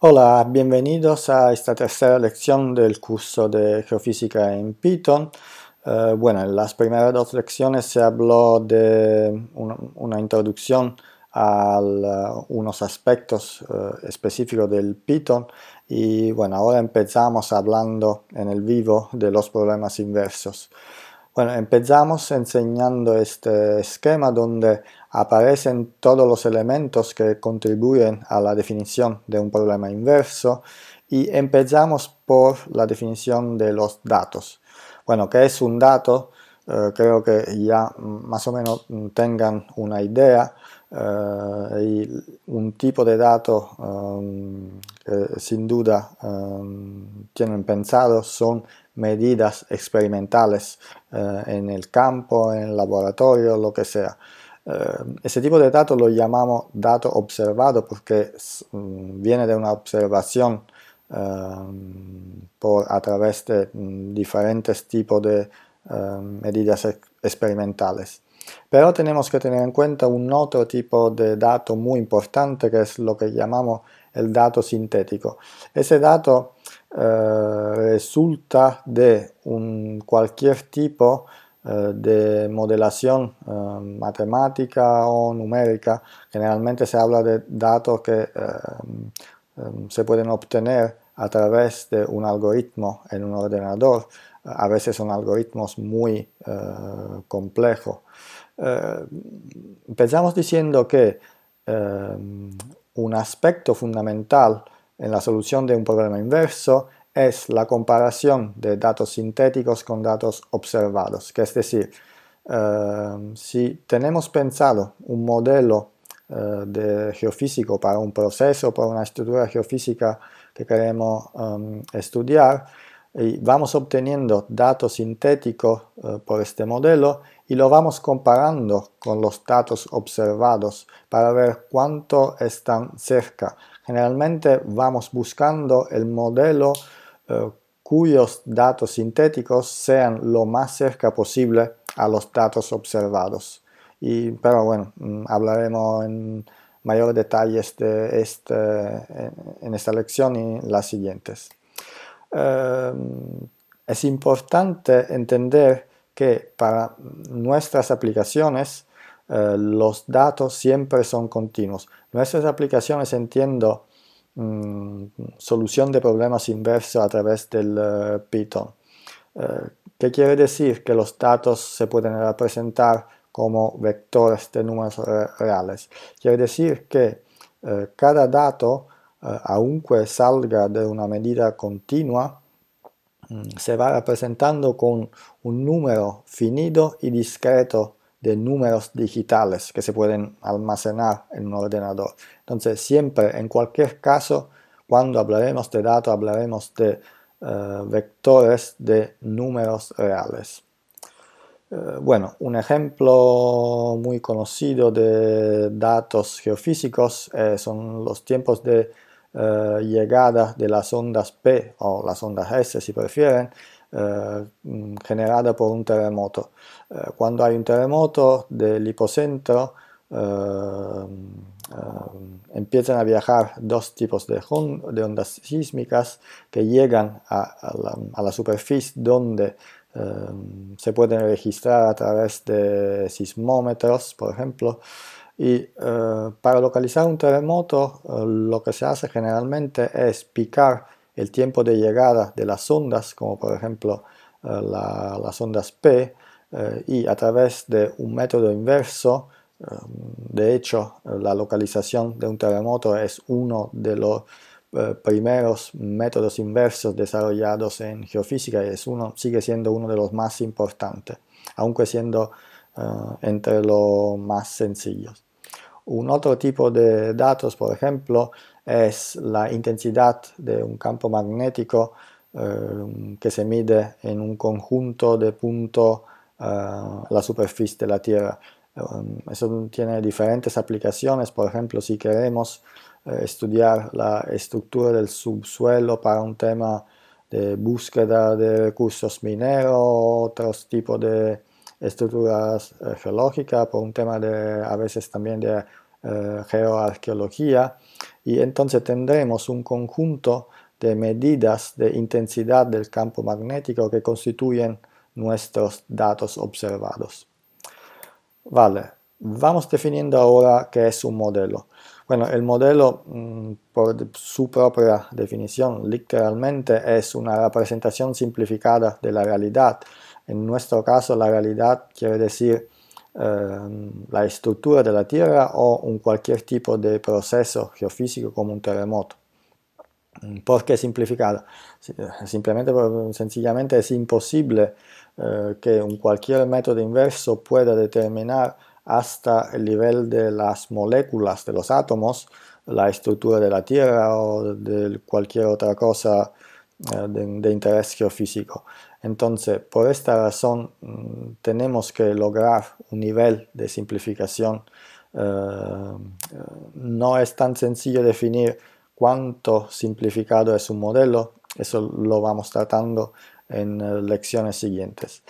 Hola, bienvenidos a esta tercera lección del curso de Geofísica en Python. Eh, bueno, en las primeras dos lecciones se habló de una, introducción a eh, unos aspectos eh, específicos del Python y bueno, ahora empezamos hablando en el vivo de los problemas inversos. Bueno, empezamos enseñando este esquema donde aparecen todos los elementos que contribuyen a la definición de un problema inverso y empezamos por la definición de los datos. Bueno, ¿qué es un dato? Eh, creo que ya más o menos tengan una idea eh, un tipo de dato eh, que sin duda tienen pensado son medidas experimentales en el campo, en el laboratorio, lo que sea. Eh, ese tipo de dato lo llamamos dato observado porque mm, viene de una observación eh, por, a través de mm, diferentes tipos de eh, medidas experimentales. Pero tenemos que tener en cuenta un otro tipo de dato muy importante que es lo que llamamos el dato sintético. Ese dato resulta de un, cualquier tipo eh, de modelación eh, matemática o numérica. Generalmente se habla de datos que eh, em, se pueden obtener a través de un algoritmo en un ordenador. a veces son algoritmos muy complejos. empezamos diciendo que em, un aspecto fundamental en la solución de un problema inverso es la comparación de datos sintéticos con datos observados, que es decir, eh, si tenemos pensado un modelo eh, de geofísico para un proceso, para una estructura geofísica que queremos eh, estudiar, y vamos obteniendo datos sintéticos por este modelo y lo vamos comparando con los datos observados para ver cuánto están cerca. Generalmente vamos buscando el modelo eh, cuyos datos sintéticos sean lo más cerca posible a los datos observados. Y, pero bueno, mm, hablaremos en mayor detalle este, en esta lección y en las siguientes. Eh, es importante entender que para nuestras aplicaciones eh, los datos siempre son continuos. Nuestras aplicaciones entiendo Mm, solución de problemas inversos a través del eh, Python. Eh, ¿Qué quiere decir? Que los datos se pueden representar como vectores de números reales. Quiere decir que eh, cada dato, aunque salga de una medida continua, mm, se va representando con un número finito y discreto de números digitales que se pueden almacenar en un ordenador. Entonces, siempre, en cualquier caso, cuando hablaremos de datos, hablaremos de eh, vectores de números reales. Eh, bueno, un ejemplo muy conocido de datos geofísicos eh, son los tiempos de llegada de las ondas P o las ondas S, si prefieren, eh, mm, generada por un terremoto. Eh, cuando hay un terremoto del hipocentro, eh, empiezan a viajar dos tipos de, ondas sísmicas que llegan a, la, superficie donde se pueden registrar a través de sismómetros, por ejemplo, y para localizar un terremoto, lo que se hace generalmente es picar el tiempo de llegada de las ondas, como por ejemplo eh, las ondas P, eh, y a través de un método inverso, eh, de hecho la localización de un terremoto es uno de los primeros métodos inversos desarrollados en geofísica y es uno, sigue siendo uno de los más importantes, aunque siendo entre los más sencillos. Un otro tipo de datos, por ejemplo, es la intensidad de un campo magnético eh, que se mide en un conjunto de puntos eh, la superficie de la Tierra. Eh, eso tiene diferentes aplicaciones, por ejemplo, si queremos estudiar la estructura del subsuelo para un tema de búsqueda de recursos mineros, otros tipos de estructuras geológicas, por un tema de, a veces también de geoarqueología, y entonces tendremos un conjunto de medidas de intensidad del campo magnético que constituyen nuestros datos observados. Vale, vamos definiendo ahora qué es un modelo. Bueno, el modelo, mm, por su propia definición, literalmente es una representación simplificada de la realidad. En nuestro caso, la realidad quiere decir Ehm, la estructura de la Tierra o un cualquier tipo de proceso geofísico como un terremoto. Mm, ¿Por qué simplificado? Eh, simplemente, sencillamente es imposible eh, que un cualquier método inverso pueda determinar hasta el nivel de las moléculas, de los átomos, la estructura de la Tierra o de cualquier otra cosa eh, de interés geofísico. Entonces, por esta razón, mm, tenemos que lograr un nivel de simplificación. Eh, eh, no es tan sencillo definir cuánto simplificado es un modelo, eso lo vamos tratando en eh, lecciones siguientes.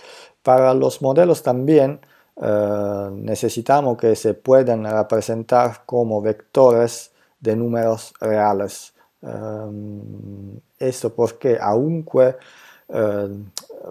Para los modelos también necesitamos que se puedan representar como vectores de números reales. eso porque, aunque eh,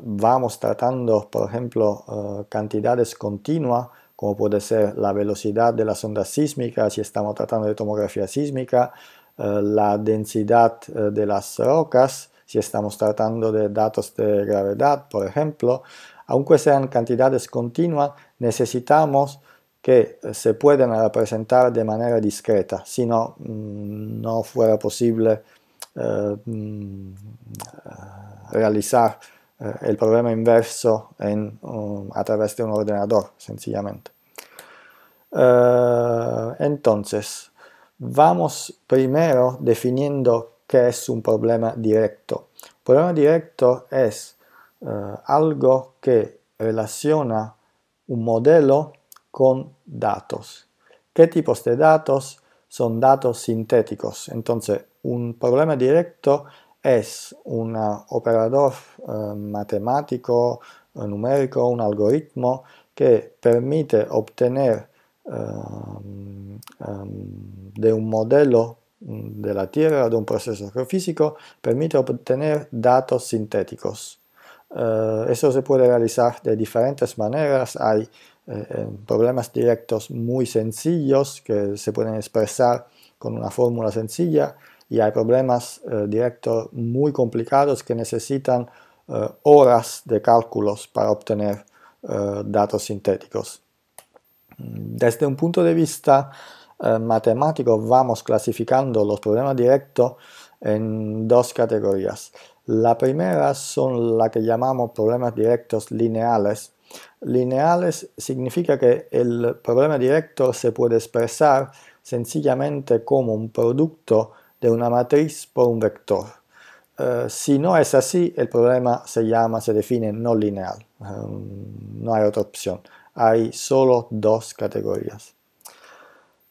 vamos tratando, por ejemplo, eh, cantidades continuas, como puede ser la velocidad de las ondas sísmicas, si estamos tratando de tomografía sísmica, eh, la densidad de las rocas, si estamos tratando de datos de gravedad, por ejemplo, aunque sean cantidades continuas, necesitamos que se puedan representar de manera discreta, si no, mm, no fuera posible eh, mm, eh, realizar eh, el problema inverso a través de un ordenador, sencillamente. entonces, vamos primero definiendo qué es un problema directo. problema directo es algo que relaciona un modelo con datos. ¿Qué tipos de datos? son datos sintéticos. Entonces, un problema directo es un operador eh, matemático, eh, numérico, un algoritmo que permite obtener eh, em, de un modelo mm, de la Tierra, de un proceso geofísico, permite obtener datos sintéticos. eso se puede realizar de diferentes maneras. Hay eh, problemas directos muy sencillos que se pueden expresar con una fórmula sencilla y hay problemas eh, directos muy complicados que necesitan eh, horas de cálculos para obtener datos sintéticos. Desde un punto de vista matemático vamos clasificando los problemas directos en dos categorías. La primera son las que llamamos problemas directos lineales. Lineales significa que el problema directo se puede expresar sencillamente como un producto de una matriz por un vector. Eh, si no es así, el problema se llama, se define no lineal. Eh, no hay otra opción. Hay solo dos categorías.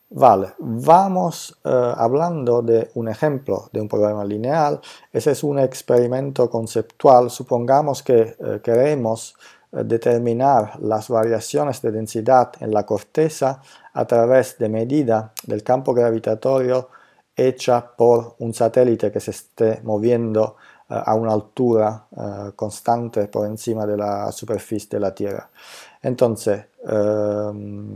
Vale, vamos eh, hablando de un ejemplo de un programa lineal. Ese es un experimento conceptual. Supongamos que eh, queremos eh, determinar las variaciones de densidad en la corteza a través de medida del campo gravitatorio hecha por un satélite que se esté moviendo a una altura constante por encima de la superficie de la Tierra. Entonces, em,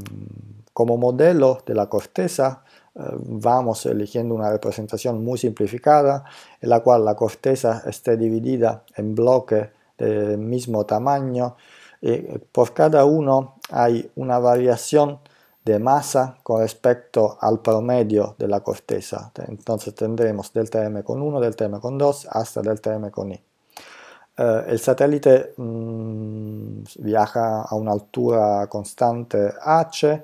como modelo de la corteza eh, vamos eligiendo una representación muy simplificada en la cual la corteza esté dividida en bloques del mismo tamaño y eh, por cada uno hay una variación de masa con respecto al promedio de la corteza. Entonces tendremos delta M con 1, delta M con 2 hasta delta M con I. Eh, el satélite mm, viaja a una altura constante h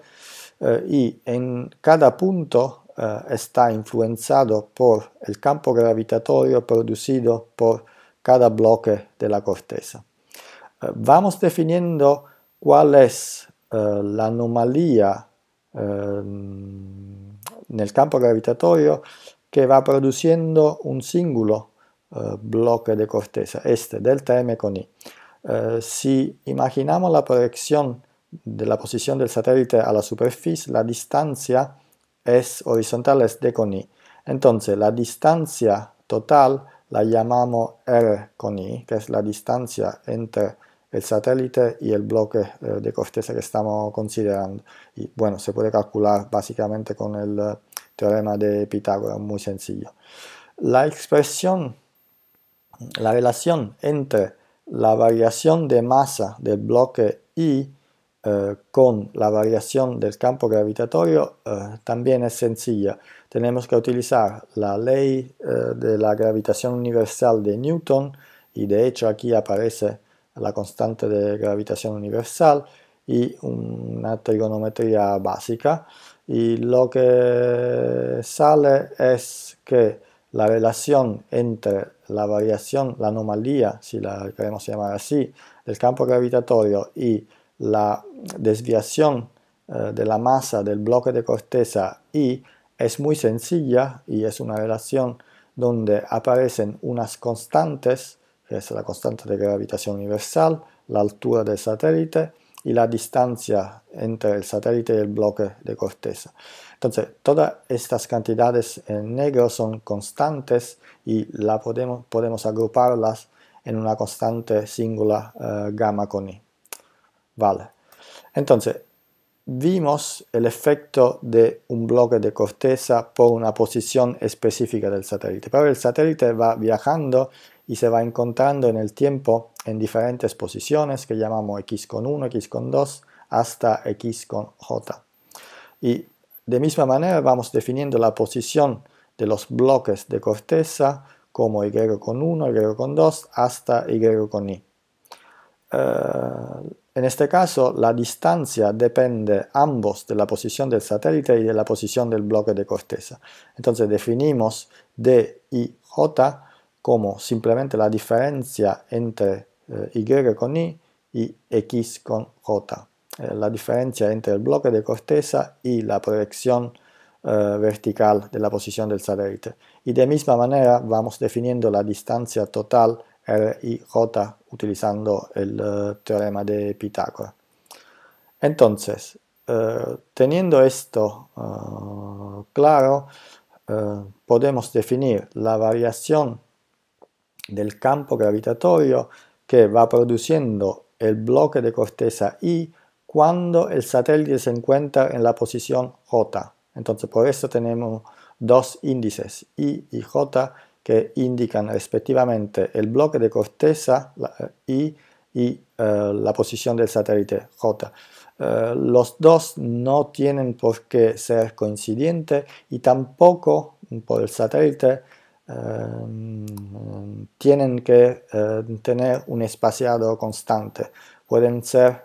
eh, y en cada punto eh, está influenciado por el campo gravitatorio producido por cada bloque de la corteza. Eh, vamos definiendo cuál es la anomalía en em, el campo gravitatorio que va produciendo un singulo bloque de corteza, este delta M con I. si imaginamos la proyección de la posición del satélite a la superficie, la distancia es horizontal, es de con i. Entonces, la distancia total la llamamos r con i, que es la distancia entre el satélite y el bloque eh, de corteza que estamos considerando. Y bueno, se puede calcular básicamente con el eh, teorema de Pitágoras, muy sencillo. La expresión, la relación entre la variación de masa del bloque I eh, con la variación del campo gravitatorio eh, también es sencilla. Tenemos que utilizar la ley eh, de la gravitación universal de Newton y de hecho aquí aparece la constante de gravitación universal y una trigonometría básica y lo que sale es que la relación entre la variación, la anomalía, si la queremos llamar así, del campo gravitatorio y la desviación eh, de la masa del bloque de corteza I es muy sencilla y es una relación donde aparecen unas constantes, que es la constante de gravitación universal, la altura del satélite y la distancia entre el satélite y el bloque de corteza. Entonces, todas estas cantidades en negro son constantes y la podemos, podemos agruparlas en una constante singular eh, gamma con i. Vale. Entonces, vimos el efecto de un bloque de corteza por una posición específica del satélite, pero el satélite va viajando y se va encontrando en el tiempo en diferentes posiciones que llamamos x con 1, x con 2 hasta x con j. Y de misma manera vamos definiendo la posición de los bloques de corteza como y con 1, y con 2 hasta y con i. Eh, en este caso, la distancia depende ambos de la posición del satélite y de la posición del bloque de corteza. Entonces definimos D y J como simplemente la diferencia entre eh, Y con I y X con J. Eh, la diferencia entre el bloque de corteza y la proyección eh, vertical de la posición del satélite. Y de misma manera vamos definiendo la distancia total R, I, J utilizando el eh, teorema de Pitágoras. Entonces, eh, teniendo esto eh, claro, podemos definir la variación del campo gravitatorio que va produciendo el bloque de corteza I cuando el satélite se encuentra en la posición J. Entonces, por eso tenemos dos índices I y J que indican respectivamente el bloque de corteza eh, y eh, la posición del satélite J. Eh, los dos no tienen por qué ser coincidentes y tampoco por el satélite tienen que tener un espaciado constante. Pueden ser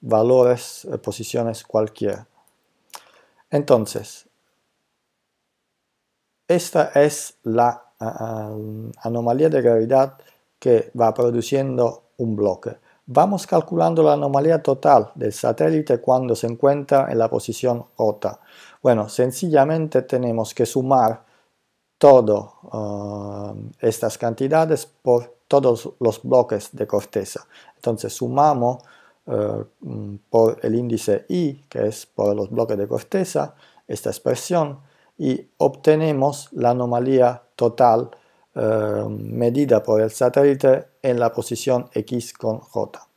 valores, posiciones cualquiera. Entonces, esta es la anomalía de gravedad que va produciendo un bloque. Vamos calculando la anomalía total del satélite cuando se encuentra en la posición J. Bueno, sencillamente tenemos que sumar todas ah, estas cantidades por todos los bloques de corteza. Entonces sumamos ah, mm, por el índice I, que es por los bloques de corteza, esta expresión, y obtenemos la anomalía total eh, medida por el satélite en la posición X con J.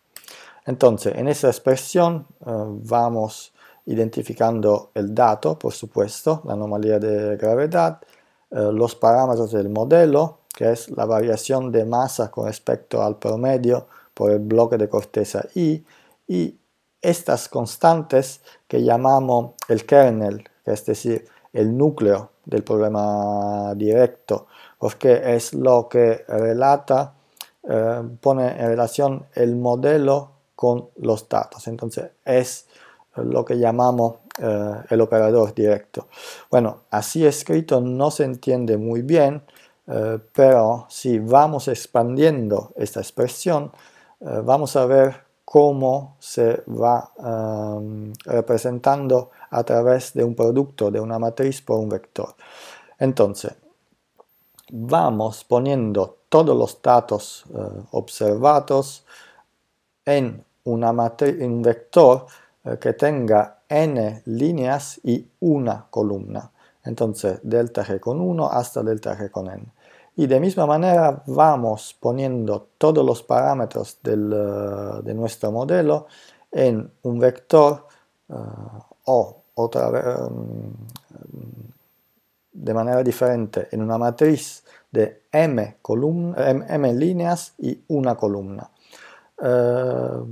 Entonces, en esa expresión eh, vamos identificando el dato, por supuesto, la anomalía de gravedad, eh, los parámetros del modelo, que es la variación de masa con respecto al promedio por el bloque de corteza Y, y estas constantes que llamamos el kernel, es decir, el núcleo del problema directo, porque es lo que relata, eh, pone en relación el modelo con los datos. Entonces es lo que llamamos eh, el operador directo. Bueno, así escrito no se entiende muy bien, eh, pero si vamos expandiendo esta expresión, vamos a ver cómo se va representando a través de un producto, de una matriz por un vector. Entonces, vamos poniendo todos los datos eh, observados en, una un vector eh, que tenga n líneas y una columna. Entonces, delta g con 1 hasta delta g con n. Y de misma manera vamos poniendo todos los parámetros eh, de nuestro modelo en un vector o otra em, de manera diferente en una matriz de m, columnas, em, m, líneas y una columna. Eh,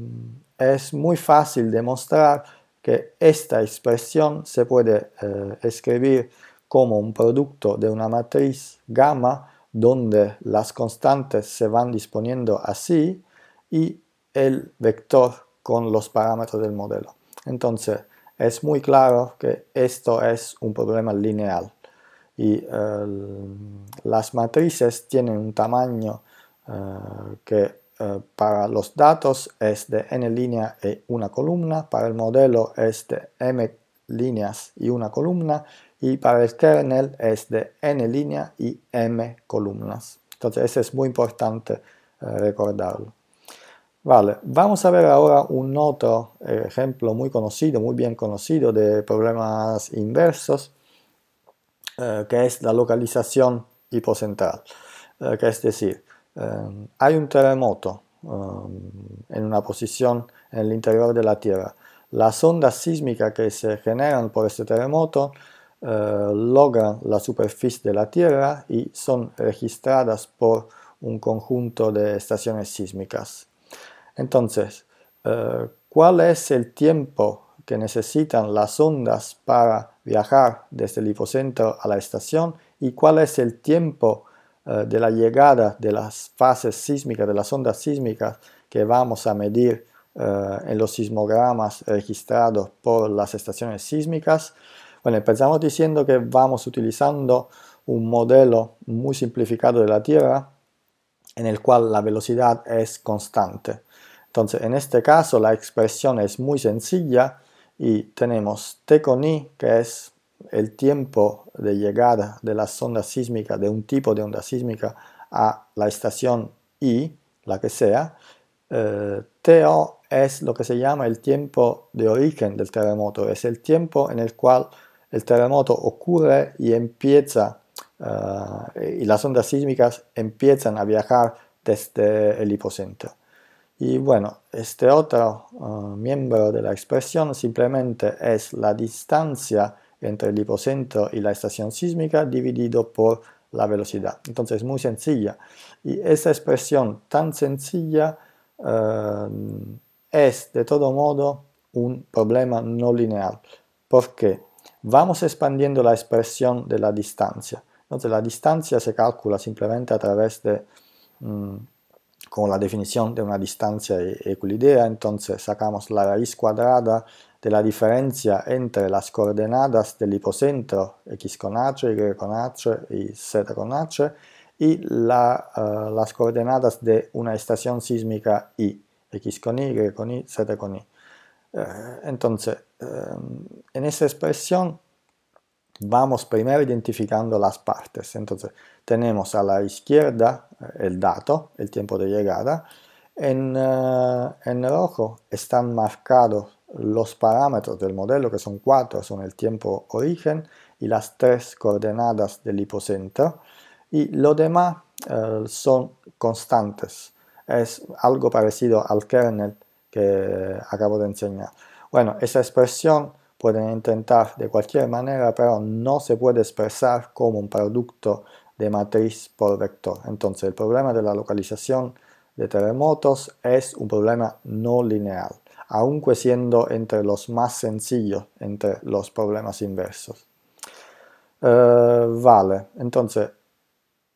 es muy fácil demostrar que esta expresión se puede eh, escribir como un producto de una matriz gamma donde las constantes se van disponiendo así y el vector con los parámetros del modelo. Entonces, es muy claro que esto es un problema lineal y eh, las matrices tienen un tamaño eh, que eh, para los datos es de n líneas y e una columna, para el modelo es de m líneas y una columna y para el kernel es de n líneas y m columnas. Entonces eso es muy importante recordarlo. Vale, vamos a ver ahora un otro eh, ejemplo muy conocido, muy bien conocido de problemas inversos, eh, que es la localización hipocentral. Eh, que es decir, hay un terremoto en una posición en el interior de la Tierra. Las ondas sísmicas que se generan por este terremoto logran la superficie de la Tierra y son registradas por un conjunto de estaciones sísmicas. Entonces, eh, ¿cuál es el tiempo que necesitan las ondas para viajar desde el hipocentro a la estación y cuál es el tiempo eh, de la llegada de las fases sísmicas, de las ondas sísmicas que vamos a medir eh, en los sismogramas registrados por las estaciones sísmicas. Bueno, empezamos diciendo que vamos utilizando un modelo muy simplificado de la Tierra en el cual la velocidad es constante. Entonces, en este caso la expresión es muy sencilla y tenemos T con I, que es el tiempo de llegada de la ondas sísmica, de un tipo de onda sísmica a la estación I, la que sea. Eh, TO es lo que se llama el tiempo de origen del terremoto, es el tiempo en el cual el terremoto ocurre y empieza, eh, y las ondas sísmicas empiezan a viajar desde el hipocentro. Y bueno, este otro eh, miembro de la expresión simplemente es la distancia entre el hipocentro y la estación sísmica dividido por la velocidad. Entonces es muy sencilla. Y esa expresión tan sencilla eh, es de todo modo un problema no lineal. ¿Por qué? Vamos expandiendo la expresión de la distancia. Entonces la distancia se calcula simplemente a través de... Mm, con la definición de una distancia euclidea, entonces sacamos la raíz cuadrada de la diferencia entre las coordenadas del hipocentro x con h, y con h y z con h y la, uh, las coordenadas de una estación sísmica y x con y, y con y, z con y. Uh, eh, entonces, uh, en esta expresión Vamos primero identificando las partes. Entonces, tenemos a la izquierda eh, el dato, el tiempo de llegada. En, eh, en rojo están marcados los parámetros del modelo, que son cuatro, son el tiempo origen y las tres coordenadas del hipocentro. Y lo demás eh, son constantes. Es algo parecido al kernel que acabo de enseñar. Bueno, esa expresión pueden intentar de cualquier manera, pero no se puede expresar como un producto de matriz por vector. Entonces el problema de la localización de terremotos es un problema no lineal, aunque siendo entre los más sencillos entre los problemas inversos. Eh, vale, entonces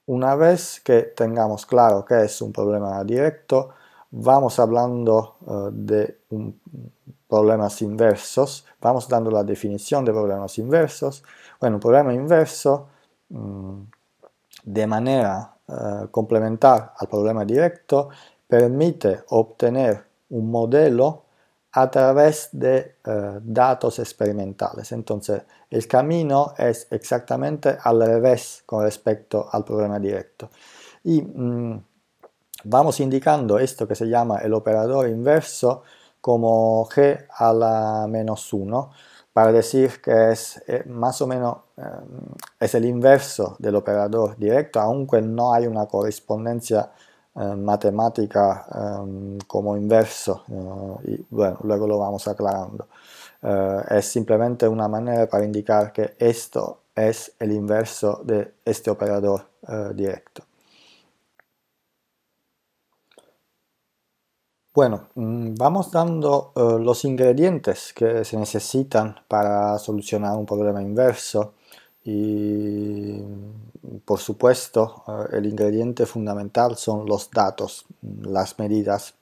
una vez que tengamos claro que es un problema directo, vamos hablando eh, de un problemas inversos. Vamos dando la definición de problemas inversos. Bueno, un problema inverso mm, de manera eh, complementar al problema directo permite obtener un modelo a través de eh, datos experimentales. Entonces, el camino es exactamente al revés con respecto al problema directo. Y mm, vamos indicando esto que se llama el operador inverso como g a la menos 1 para decir que es eh, más o menos eh, es el inverso del operador directo, aunque no hay una correspondencia eh, matemática como inverso, y bueno, luego lo vamos aclarando. es simplemente una manera para indicar que esto es el inverso de este operador directo. Bueno, mm, vamos dando eh, los ingredientes que se necesitan para solucionar un problema inverso y mm, por supuesto eh, el ingrediente fundamental son los datos, mm, las medidas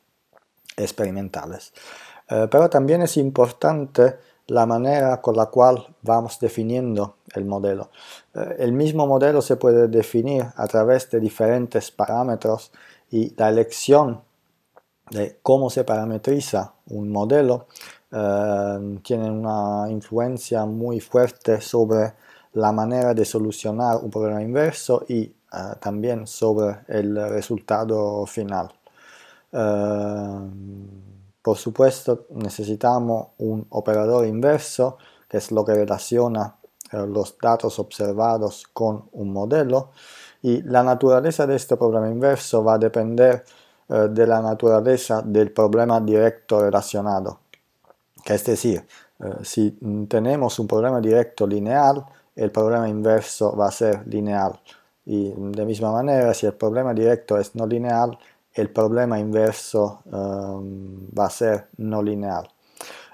experimentales. Eh, pero también es importante la manera con la cual vamos definiendo el modelo. el mismo modelo se puede definir a través de diferentes parámetros y la elección de cómo se parametriza un modelo eh, tiene una influencia muy fuerte sobre la manera de solucionar un problema inverso y eh, también sobre el resultado final. Eh, por supuesto necesitamos un operador inverso, que es lo que relaciona los datos observados con un modelo, y la naturaleza de este problema inverso va a depender Eh, de la naturaleza del problema directo relacionado. Que es decir, eh, si tenemos un problema directo lineal, el problema inverso va a ser lineal. Y de misma manera, si el problema directo es no lineal, el problema inverso eh, va a ser no lineal.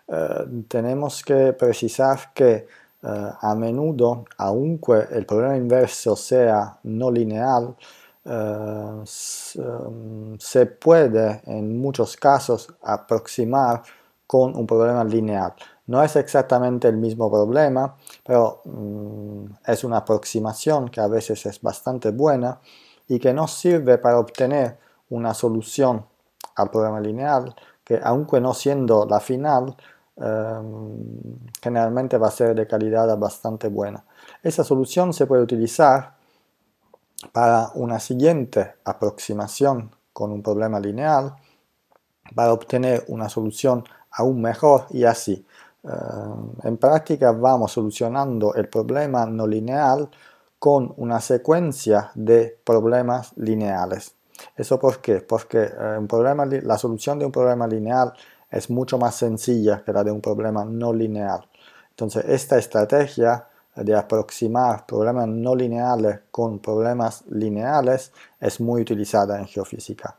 Eh, tenemos que precisar que eh, a menudo, aunque el problema inverso sea no lineal, Eh, em, se puede en muchos casos aproximar con un problema lineal. No es exactamente el mismo problema, pero mm, es una aproximación que a veces es bastante buena y que nos sirve para obtener una solución al problema lineal que, aunque no siendo la final, em, generalmente va a ser de calidad bastante buena. Esa solución se puede utilizar para una siguiente aproximación con un problema lineal para obtener una solución aún mejor y así. Eh, en práctica vamos solucionando el problema no lineal con una secuencia de problemas lineales. ¿Eso por qué? Porque eh, la solución de un problema lineal es mucho más sencilla que la de un problema no lineal. Entonces esta estrategia de aproximar problemas no lineales con problemas lineales es muy utilizada en geofísica.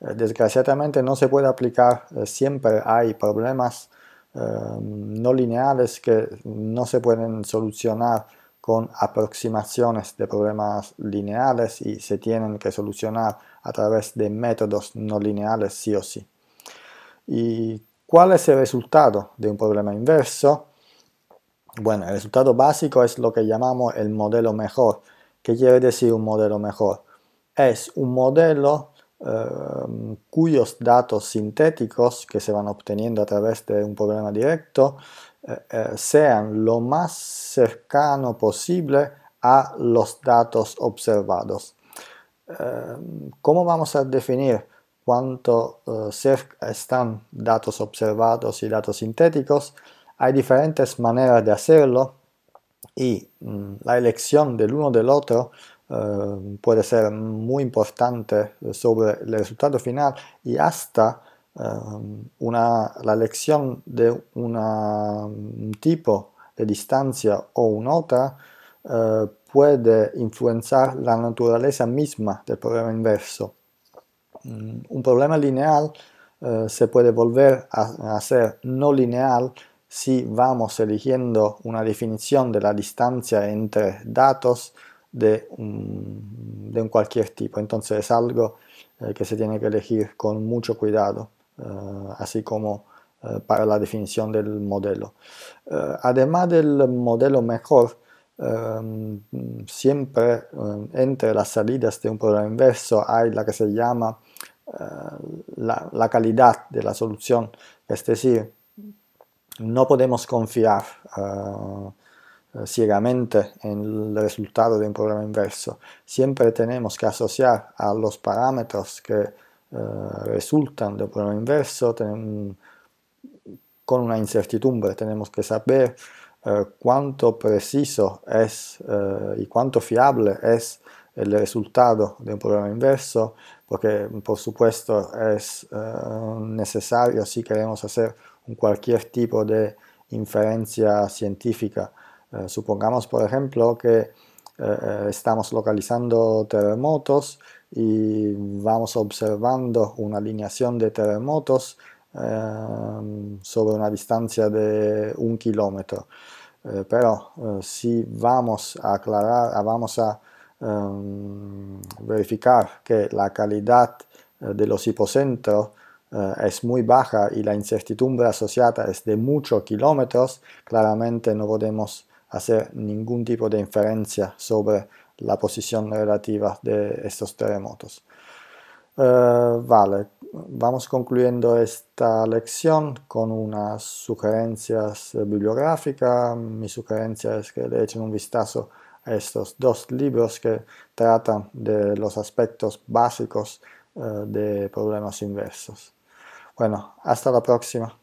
Eh, desgraciadamente no se puede aplicar, eh, siempre hay problemas eh, no lineales que no se pueden solucionar con aproximaciones de problemas lineales y se tienen que solucionar a través de métodos no lineales sí o sí. ¿Y cuál es el resultado de un problema inverso? Bueno, el resultado básico es lo que llamamos el modelo mejor. ¿Qué quiere decir un modelo mejor? Es un modelo eh, cuyos datos sintéticos que se van obteniendo a través de un programa directo eh, eh, sean lo más cercano posible a los datos observados. ¿Cómo vamos a definir cuánto están datos observados y datos sintéticos? Hay diferentes maneras de hacerlo y mm, la elección del uno del otro eh, puede ser muy importante sobre el resultado final y hasta eh, la elección de un tipo de distancia o una otra eh, puede influenciar la naturaleza misma del problema inverso. Mm, un problema lineal se puede volver a, a ser no lineal si vamos eligiendo una definición de la distancia entre datos de cualquier tipo. Entonces es algo eh, que se tiene que elegir con mucho cuidado, eh, así como eh, para la definición del modelo. además del modelo mejor, siempre entre las salidas de un problema inverso hay la que se llama la, la calidad de la solución, es decir, no podemos confiar eh, eh, ciegamente en el resultado de un programa inverso. Siempre tenemos que asociar a los parámetros que eh, resultan resultan del programa inverso con una incertidumbre. Tenemos que saber cuánto preciso es y cuánto fiable es el resultado de un programa inverso, porque por supuesto es necesario si queremos hacer cualquier tipo de inferencia científica. Eh, supongamos, por ejemplo, que eh, eh, estamos localizando terremotos y vamos observando una alineación de terremotos sobre una distancia de un kilómetro. pero si vamos a aclarar, vamos a em, verificar que la calidad de los hipocentros eh, es muy baja y la incertidumbre asociada es de muchos kilómetros, claramente no podemos hacer ningún tipo de inferencia sobre la posición relativa de estos terremotos. Eh, vale, vamos concluyendo esta lección con unas sugerencias bibliográficas. Mi sugerencia es que le echen un vistazo a estos dos libros que tratan de los aspectos básicos eh, de problemas inversos. Bueno, hasta la próxima.